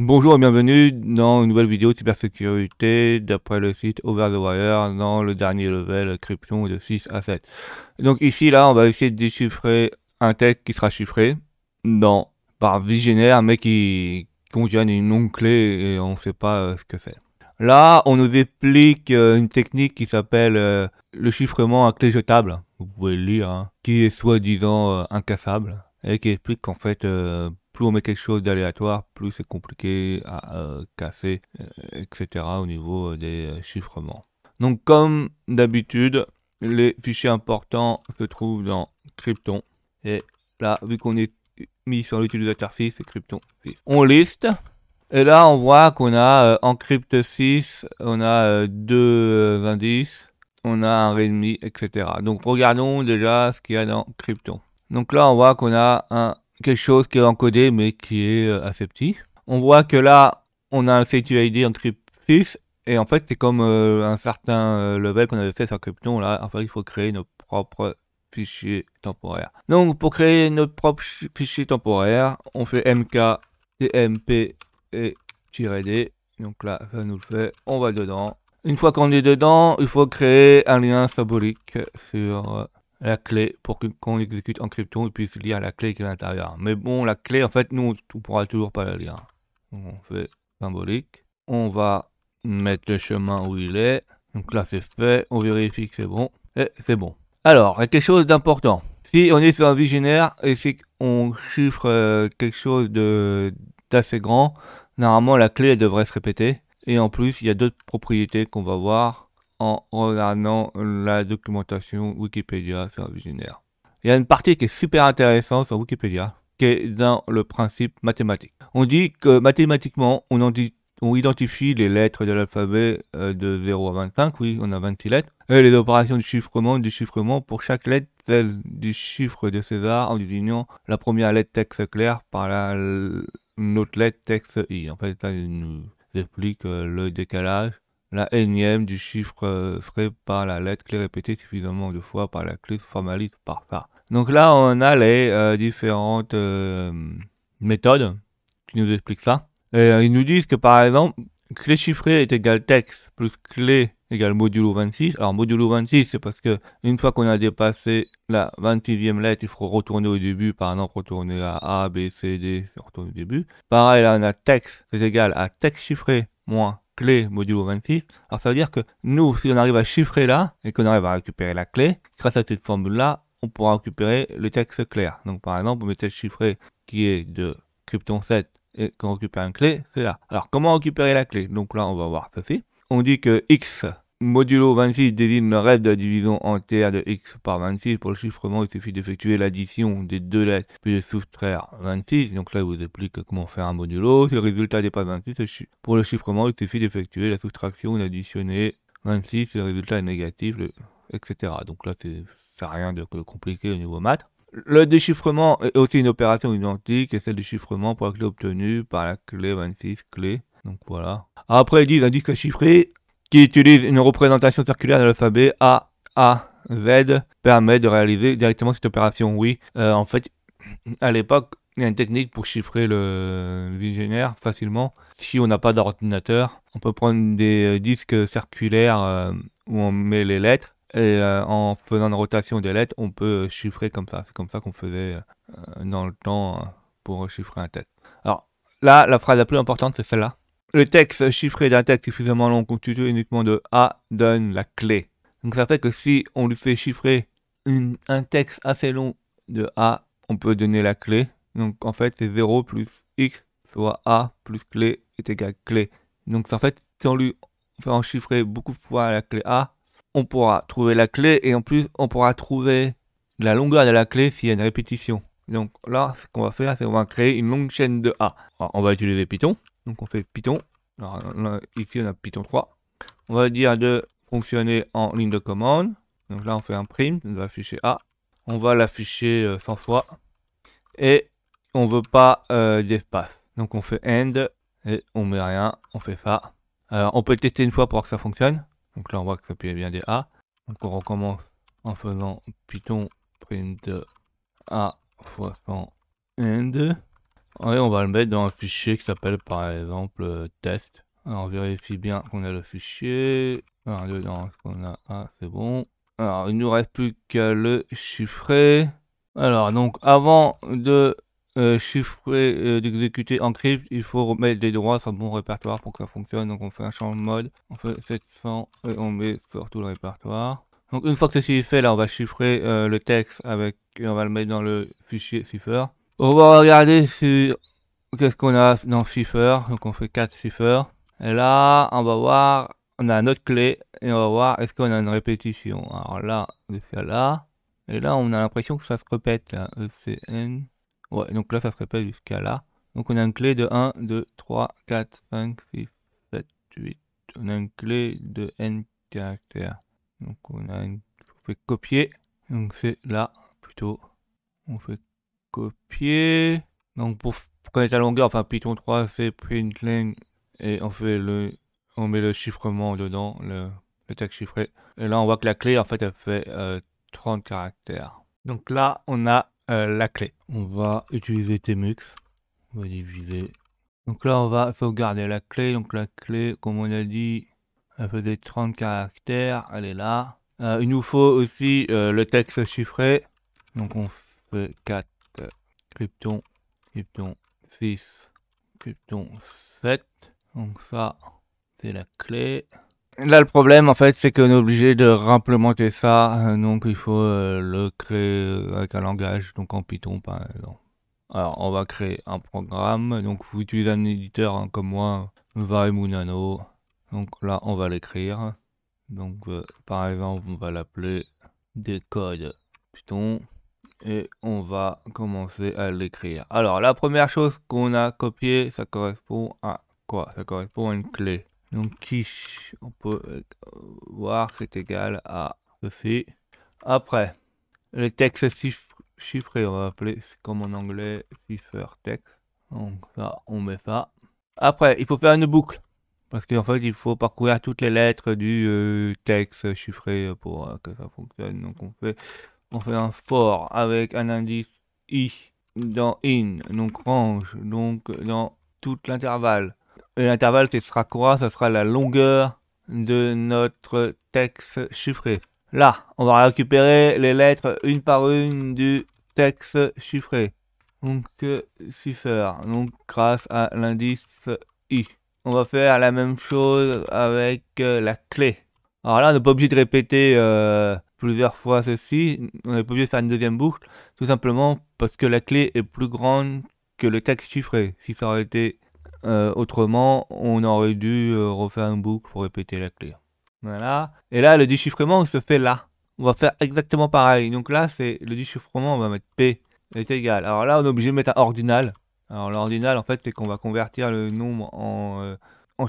Bonjour et bienvenue dans une nouvelle vidéo de cybersécurité d'après le site Over the Wire dans le dernier level Cryption de 6 à 7. Donc ici là on va essayer de déchiffrer un texte qui sera chiffré dans, par visionnaire mais qui contient une longue clé et on ne sait pas euh, ce que c'est. Là on nous explique euh, une technique qui s'appelle euh, le chiffrement à clé jetable, vous pouvez le lire, hein, qui est soi-disant incassable et qui explique qu'en fait plus on met quelque chose d'aléatoire, plus c'est compliqué à euh, casser, euh, etc. au niveau euh, des chiffrements. Donc comme d'habitude, les fichiers importants se trouvent dans Krypton. Et là, vu qu'on est mis sur l'utilisateur 6, c'est Krypton 6. On liste. Et là, on voit qu'on a en crypt 6, on a deux indices, on a un readme, etc. Donc regardons déjà ce qu'il y a dans Krypton. Donc là, on voit qu'on a un quelque chose qui est encodé mais qui est euh, assez petit. On voit que là, on a un CTUID en crypt et en fait c'est comme euh, un certain euh, level qu'on avait fait sur Crypton là, en fait il faut créer nos propres fichiers temporaires. Donc pour créer notre propre fichier temporaire, on fait mk tmp et -d. Donc là, ça nous le fait, on va dedans. Une fois qu'on est dedans, il faut créer un lien symbolique sur la clé pour qu'on exécute on en crypto, il puisse lire la clé qui est à l'intérieur. Mais bon, la clé, en fait, nous, on pourra toujours pas la lire. on fait symbolique. On va mettre le chemin où il est. Donc là, c'est fait. On vérifie que c'est bon. Et c'est bon. Alors, il y a quelque chose d'important. Si on est sur un visionnaire et si on chiffre euh, quelque chose d'assez grand, normalement, la clé elle devrait se répéter. Et en plus, il y a d'autres propriétés qu'on va voir en regardant la documentation Wikipédia sur Visionnaire. Il y a une partie qui est super intéressante sur Wikipédia, qui est dans le principe mathématique. On dit que mathématiquement, on, on identifie les lettres de l'alphabet euh, de 0 à 25, oui, on a 26 lettres, et les opérations de chiffrement, du chiffrement pour chaque lettre, celle du chiffre de César en désignant la première lettre texte clair par la, une autre lettre texte I. En fait, ça nous explique euh, le décalage la énième du chiffre euh, frais par la lettre clé répétée suffisamment de fois par la clé formalite par ça. Donc là, on a les euh, différentes euh, méthodes qui nous expliquent ça. Et, ils nous disent que par exemple, clé chiffrée est égal texte plus clé égal modulo 26. Alors modulo 26, c'est parce que une fois qu'on a dépassé la 26e lettre, il faut retourner au début, par exemple retourner à A, B, C, D, c'est retourne au début. Pareil, là on a texte, c'est égal à texte chiffré moins clé modulo 26. Alors ça veut dire que nous, si on arrive à chiffrer là, et qu'on arrive à récupérer la clé, grâce à cette formule-là, on pourra récupérer le texte clair. Donc par exemple, met le chiffré qui est de Krypton 7 et qu'on récupère une clé, c'est là. Alors comment récupérer la clé Donc là, on va voir ceci. On dit que x Modulo 26 désigne le reste de la division entière de x par 26. Pour le chiffrement, il suffit d'effectuer l'addition des deux lettres puis de soustraire 26. Donc là, il vous explique comment faire un modulo. Si le résultat n'est pas 26, pour le chiffrement, il suffit d'effectuer la soustraction d'additionner 26 si le résultat est négatif, etc. Donc là, c'est rien de compliqué au niveau maths. Le déchiffrement est aussi une opération identique et celle du chiffrement pour la clé obtenue par la clé 26 clé. Donc voilà. Après, ils dit l'indice à chiffrer qui utilise une représentation circulaire de l'alphabet A, A, Z, permet de réaliser directement cette opération. Oui, euh, en fait, à l'époque, il y a une technique pour chiffrer le visionnaire facilement. Si on n'a pas d'ordinateur, on peut prendre des euh, disques circulaires euh, où on met les lettres. Et en faisant une rotation des lettres, on peut chiffrer comme ça. C'est comme ça qu'on faisait dans le temps pour chiffrer un texte. Alors là, la phrase la plus importante, c'est celle-là. Le texte chiffré d'un texte suffisamment long constitué uniquement de A donne la clé. Donc ça fait que si on lui fait chiffrer un texte assez long de A, on peut donner la clé. Donc en fait c'est 0 plus X soit A plus clé est égal à clé. Donc en fait si on lui fait en chiffrer beaucoup de fois la clé A, on pourra trouver la clé et en plus on pourra trouver la longueur de la clé s'il y a une répétition. Donc là, ce qu'on va faire, c'est qu'on va créer une longue chaîne de A. on va utiliser Python. Donc on fait Python. ici on a Python 3. On va dire de fonctionner en ligne de commande. Donc là on fait un print on va afficher A. On va l'afficher 100 euh, fois. Et on ne veut pas euh, d'espace. Donc on fait end et on met rien. On fait ça. Alors on peut tester une fois pour voir que ça fonctionne. Donc là on voit que ça peut bien des A. Donc on recommence en faisant Python print A fois 100 end. Et on va le mettre dans un fichier qui s'appelle par exemple euh, test. Alors on vérifie bien qu'on a le fichier. Alors dedans, ce qu'on a ah, c'est bon. Alors il nous reste plus qu'à le chiffrer. Alors donc avant de euh, chiffrer, euh, d'exécuter en crypt, il faut remettre des droits sur le bon répertoire pour que ça fonctionne. Donc on fait un champ de mode, on fait 700 et on met sur tout le répertoire. Donc une fois que ceci est fait, là on va chiffrer le texte avec, et on va le mettre dans le fichier cipher. On va regarder sur qu'est-ce qu'on a dans Cipher. Donc on fait 4 Cipher. Et là, on va voir, on a notre clé et on va voir est-ce qu'on a une répétition. Alors là, faire là. Et là, on a l'impression que ça se répète là. E, N, Ouais, donc là, ça se répète jusqu'à là. Donc on a une clé de 1, 2, 3, 4, 5, 6, 7, 8. On a une clé de N caractères. Donc on a une... On fait copier. Donc c'est là, plutôt. On fait copier. Donc pour connaître la longueur, enfin Python 3 fait println et on fait le, on met le chiffrement dedans, le, texte chiffré. Et là on voit que la clé en fait elle fait 30 euh, caractères. Donc là on a euh, la clé. On va utiliser Tmux. On va diviser. Donc là on va garder la clé. Donc la clé, comme on a dit, elle faisait 30 caractères. Elle est là. Euh, il nous faut aussi le texte chiffré. Donc on fait 4 Krypton, Krypton 6, Krypton 7. Donc ça, c'est la clé. Là, le problème, en fait, c'est qu'on est obligé de réimplémenter ça. Euh, donc, il faut euh, le créer euh, avec un langage, donc en Python, par exemple. Alors, on va créer un programme. Donc, vous utilisez un éditeur hein, comme moi, ou Nano. Donc là, on va l'écrire. Donc, par exemple, on va l'appeler des Python et on va commencer à l'écrire. Alors la première chose qu'on a copiée, ça correspond à quoi Ça correspond à une clé. Donc quiche, on peut euh, voir c'est égal à ceci. Après, les textes chiffrés, on va appeler comme en anglais cipher text. Donc ça, on met ça. Après, il faut faire une boucle. Parce qu'en fait, il faut parcourir toutes les lettres du euh, texte chiffré pour euh, que ça fonctionne. Donc on fait on fait un fort avec un indice i dans in, donc range, donc dans tout l'intervalle. Et l'intervalle, qui sera quoi Ce sera la longueur de notre texte chiffré. Là, on va récupérer les lettres une par une du texte chiffré. Donc, cipher, donc grâce à l'indice i. On va faire la même chose avec euh, la clé. Alors là, on n'est pas obligé de répéter euh, plusieurs fois ceci, on est pas obligé de faire une deuxième boucle, tout simplement parce que la clé est plus grande que le texte chiffré. Si ça aurait été euh, autrement, on aurait dû euh, refaire une boucle pour répéter la clé. Voilà. Et là, le déchiffrement se fait là. On va faire exactement pareil. Donc là, c'est le déchiffrement, on va mettre P est égal. Alors là, on est obligé de mettre un ordinal. Alors l'ordinal, en fait, c'est qu'on va convertir le nombre en... Euh, on,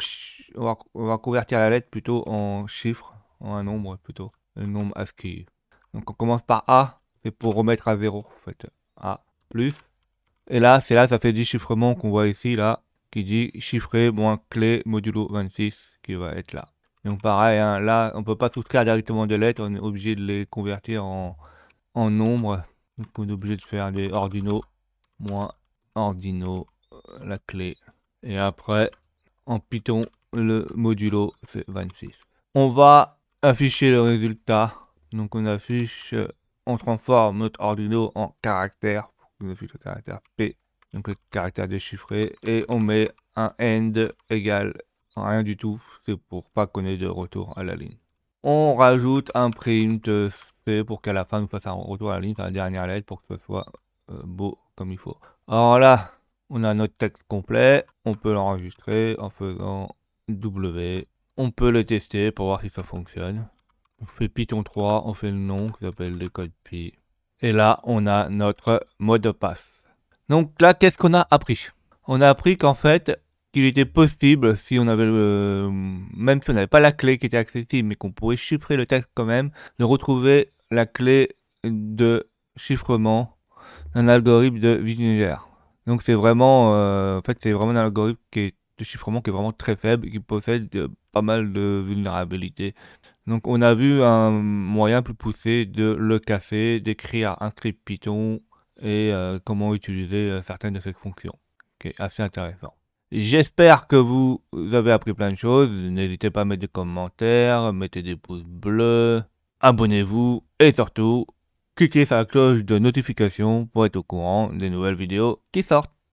va, on va convertir la lettre plutôt en chiffre, en un nombre plutôt le nombre ASCII. Donc on commence par A, c'est pour remettre à 0 en fait. A plus. Et là, c'est là, ça fait du chiffrement qu'on voit ici, là, qui dit chiffré moins clé modulo 26, qui va être là. Donc pareil, hein, là, on peut pas souscrire directement des lettres, on est obligé de les convertir en, en nombre. Donc on est obligé de faire des ordinaux moins ordinaux, euh, la clé. Et après, en Python, le modulo, c'est 26. On va afficher le résultat. Donc on affiche, euh, on transforme notre Arduino en caractère, on affiche le caractère P, donc le caractère déchiffré, et on met un end égal rien du tout, c'est pour pas qu'on ait de retour à la ligne. On rajoute un print C euh, pour qu'à la fin nous fasse un retour à la ligne, sur la dernière lettre pour que ce soit euh, beau comme il faut. Alors là, on a notre texte complet, on peut l'enregistrer en faisant W on peut le tester pour voir si ça fonctionne. On fait Python 3, on fait le nom qui s'appelle le code pi. Et là, on a notre mot de passe. Donc là, qu'est-ce qu'on a appris On a appris qu'en fait, qu'il était possible, si on avait même si on n'avait pas la clé qui était accessible, mais qu'on pourrait chiffrer le texte quand même, de retrouver la clé de chiffrement d'un algorithme de Vigenère. Donc c'est vraiment, euh, fait, c'est vraiment un algorithme qui est de chiffrement qui est vraiment très faible qui possède euh, pas mal de vulnérabilités. Donc on a vu un moyen plus poussé de le casser, d'écrire un script Python et euh, comment utiliser euh, certaines de ses fonctions, qui est assez intéressant. J'espère que vous avez appris plein de choses. N'hésitez pas à mettre des commentaires, mettez des pouces bleus, abonnez-vous et surtout, cliquez sur la cloche de notification pour être au courant des nouvelles vidéos qui sortent.